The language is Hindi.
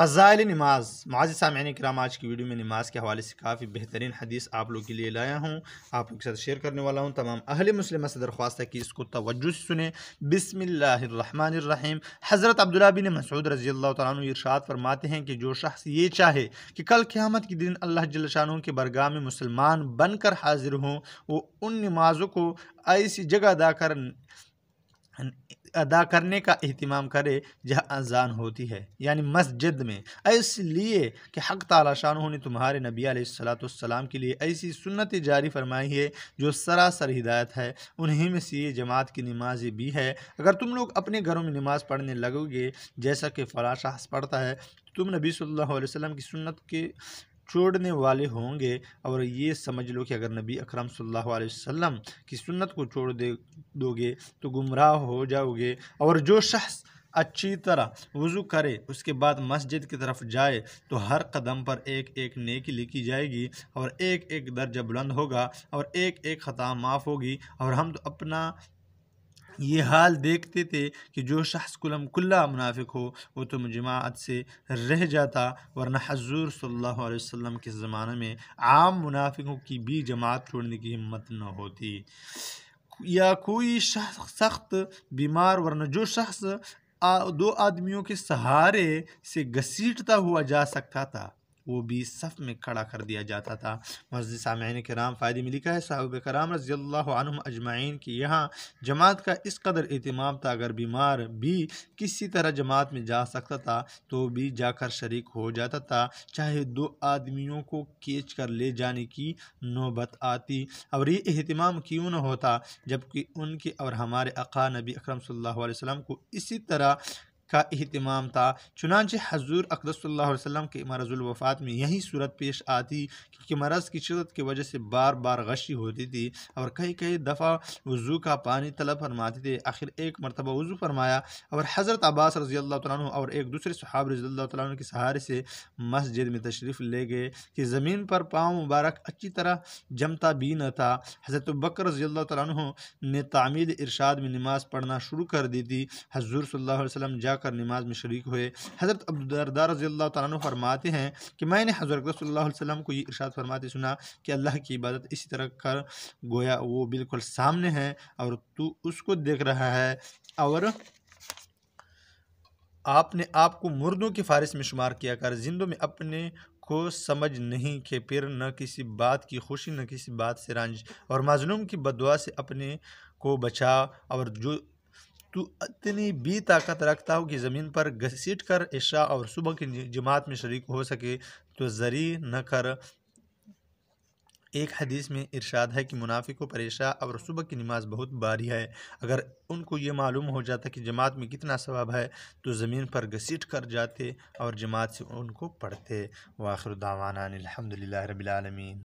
फ़ज़ाइल नमाज माजी सामिन कराम आज की वीडियो में नमाज के हवाले से काफ़ी बेहतरीन हदीस आप लोग के लिए लाया हूँ आप लोग के साथ शेयर करने वाला हूँ तमाम अहल मुस्लिम से दरख्वास्त है कि इसको तवज्जो से सुने बिसमीम हज़रत अब्दुल्ला बिन मसूद रजी अल्लाह तुम इरशाद फरमाते हैं कि जो शख्स ये चाहे कि कल क़्यामत के दिन अल्लाह जलशानों के बरगाह में मुसलमान बनकर हाजिर हों वो उन नमाज़ों को ऐसी जगह अदा कर अदा करने का अहतमाम करे जहाँ अजान होती है यानी मस्जिद में इसलिए कि हक़ तला शाह ने तुम्हारे नबी सलाम के लिए ऐसी सुन्नत जारी फरमाई है जो सरासर हिदायत है उन्हीं में से ये जमात की नमाज भी है अगर तुम लोग अपने घरों में नमाज़ पढ़ने लगोगे जैसा कि फलाशाह पढ़ता है तो तुम नबी सल्लल्लाहु अलैहि वसल्लम की सुन्नत के छोड़ने वाले होंगे और ये समझ लो कि अगर नबी अकरम सल्लल्लाहु अलैहि वसल्लम की सुन्नत को छोड़ दे दोगे तो गुमराह हो जाओगे और जो शख्स अच्छी तरह वज़ू करे उसके बाद मस्जिद की तरफ जाए तो हर कदम पर एक एक नेकी लिखी जाएगी और एक एक दर्जा बुलंद होगा और एक एक ख़ता माफ़ होगी और हम तो अपना ये हाल देखते थे कि जो शख्स कुलम कुल्ला मुनाफिक हो वो तो जमात से रह जाता वरना हजूर सल्लल्लाहु अलैहि वसल्लम के ज़माने में आम मुनाफिकों की भी जमात छोड़ने की हिम्मत न होती या कोई शख्स सख्त बीमार वरना जो शख्स दो आदमियों के सहारे से घसीटता हुआ जा सकता था वो भी सफ़ में खड़ा कर दिया जाता था मस्जिद के कराम फ़ायदे में लिखा है साहब कराम रज़ी अल्लाम अजमाइन कि यहाँ जमात का इस कदर अहतमाम था अगर बीमार भी किसी तरह जमात में जा सकता था तो भी जाकर शरीक हो जाता था चाहे दो आदमियों को केच कर ले जाने की नौबत आती और ये अहतमाम क्यों न होता जबकि उनके और हमारे अका नबी अक्रम सल्ला वसम को इसी तरह का अहतमाम था चुनाच हजूर अकदसम के मरज़ुलवफ़ात में यही सूरत पेश आती कि मरज़ की शदत की वजह से बार बार गशी होती थी और कई कई दफ़ा वज़ू का पानी तलब फरमाते थे आखिर एक मरतबा वज़ू फरमाया और हज़रत अब्बास रज़ी अल्लाह और एक दूसरे सहाब रज़ी अल्लाह के सहारे से मस्जिद में तशरीफ़ ले गए कि ज़मीन पर पाँव मुबारक अच्छी तरह जमता भी न था हज़रत बकर रज़ी अल्लाह ने तामील इरशाद में नमाज़ पढ़ना शुरू कर दी थी हजूर सल्ला वसम जा कर नमाज में शरीक हुए हज़रत अब्दुलरदा रजी अल्लाह तु फरमाते हैं कि मैंने हज़रत सल्लल्लाहु अलैहि वसल्लम को ये इरशाद फरमाते सुना कि अल्लाह की इबादत इसी तरह कर गोया वो बिल्कुल सामने है और तू उसको देख रहा है और आपने आपको मुर्दों की फारिश में शुमार किया कर जिंदों में अपने को समझ नहीं के फिर न किसी बात की खुशी न किसी बात से रंज और मजलूम की बदवा से अपने को बचा और जो तो इतनी भी ताकत रखता हो कि ज़मीन पर घसीट कर इशा और सुबह की जमात में शरीक हो सके तो जरी न कर एक हदीस में इरशाद है कि मुनाफिकों को परेशा और सुबह की नमाज बहुत भारी है अगर उनको ये मालूम हो जाता कि जमात में कितना सवाब है तो ज़मीन पर घसीट कर जाते और जमात से उनको पढ़ते वाखिर दावाना अलहमदिल्ला रबीआलमीन